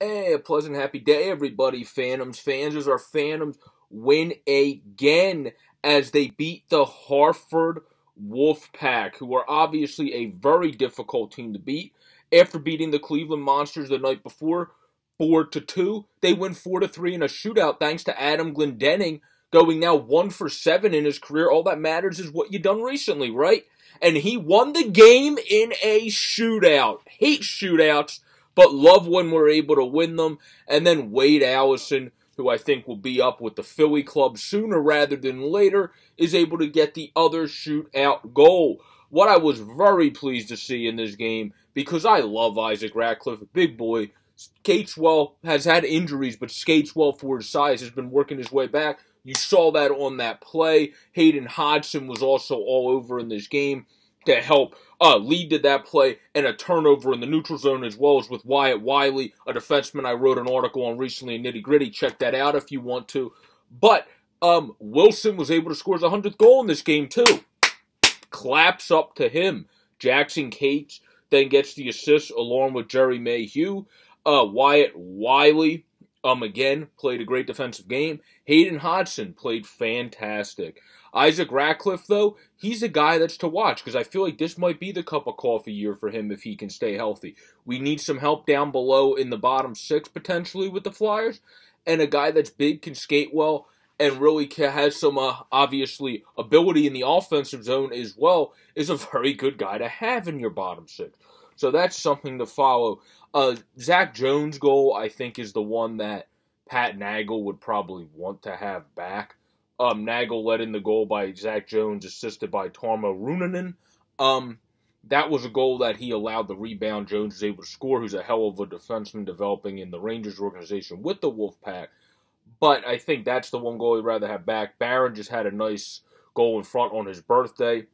Hey, a pleasant, happy day, everybody. Phantoms, fans, as our Phantoms win again as they beat the Harford Wolfpack, who are obviously a very difficult team to beat. After beating the Cleveland Monsters the night before, four to two, they win four to three in a shootout thanks to Adam Glendening going now one for seven in his career. All that matters is what you have done recently, right? And he won the game in a shootout. Hate shootouts but love when we're able to win them. And then Wade Allison, who I think will be up with the Philly club sooner rather than later, is able to get the other shootout goal. What I was very pleased to see in this game, because I love Isaac Ratcliffe, big boy. Skateswell has had injuries, but Skateswell, for his size, has been working his way back. You saw that on that play. Hayden Hodson was also all over in this game to help uh, lead to that play and a turnover in the neutral zone, as well as with Wyatt Wiley, a defenseman I wrote an article on recently in Nitty Gritty. Check that out if you want to. But um, Wilson was able to score his 100th goal in this game, too. Claps up to him. Jackson Cates then gets the assist along with Jerry Mayhew. Uh, Wyatt Wiley um, again, played a great defensive game. Hayden Hodson played fantastic. Isaac Ratcliffe, though, he's a guy that's to watch because I feel like this might be the cup of coffee year for him if he can stay healthy. We need some help down below in the bottom six potentially with the Flyers, and a guy that's big can skate well and really has some uh, obviously ability in the offensive zone as well is a very good guy to have in your bottom six. So that's something to follow. Uh, Zach Jones' goal, I think, is the one that Pat Nagel would probably want to have back. Um, Nagel led in the goal by Zach Jones, assisted by Tarmo Runanen. Um, that was a goal that he allowed the rebound. Jones was able to score, who's a hell of a defenseman developing in the Rangers organization with the Wolfpack. But I think that's the one goal he'd rather have back. Barron just had a nice goal in front on his birthday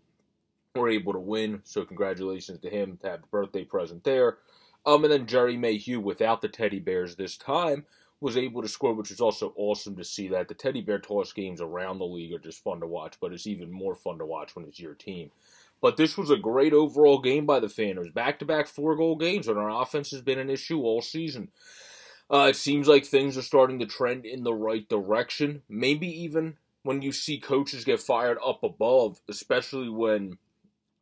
were able to win. So congratulations to him to have the birthday present there. Um, and then Jerry Mayhew, without the teddy bears this time, was able to score, which was also awesome to see that the teddy bear toss games around the league are just fun to watch, but it's even more fun to watch when it's your team. But this was a great overall game by the Fanners. Back to back four goal games, and our offense has been an issue all season. Uh, it seems like things are starting to trend in the right direction. Maybe even when you see coaches get fired up above, especially when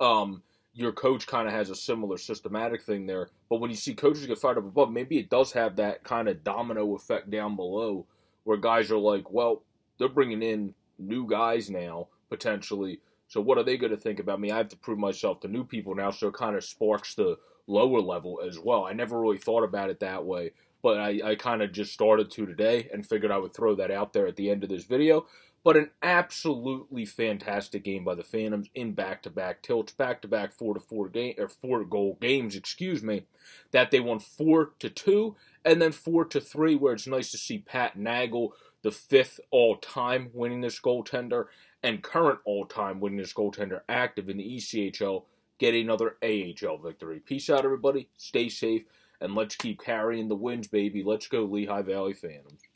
um, your coach kind of has a similar systematic thing there. But when you see coaches get fired up above, maybe it does have that kind of domino effect down below where guys are like, well, they're bringing in new guys now, potentially. So what are they going to think about me? I have to prove myself to new people now. So it kind of sparks the lower level as well. I never really thought about it that way, but I, I kind of just started to today and figured I would throw that out there at the end of this video. But an absolutely fantastic game by the Phantoms in back-to-back tilts, back-to-back four-to-four game or four-goal games, excuse me, that they won four to two and then four to three, where it's nice to see Pat Nagel, the fifth all-time winning this goaltender and current all-time winning this goaltender, active in the ECHL, get another AHL victory. Peace out, everybody. Stay safe, and let's keep carrying the wins, baby. Let's go, Lehigh Valley Phantoms.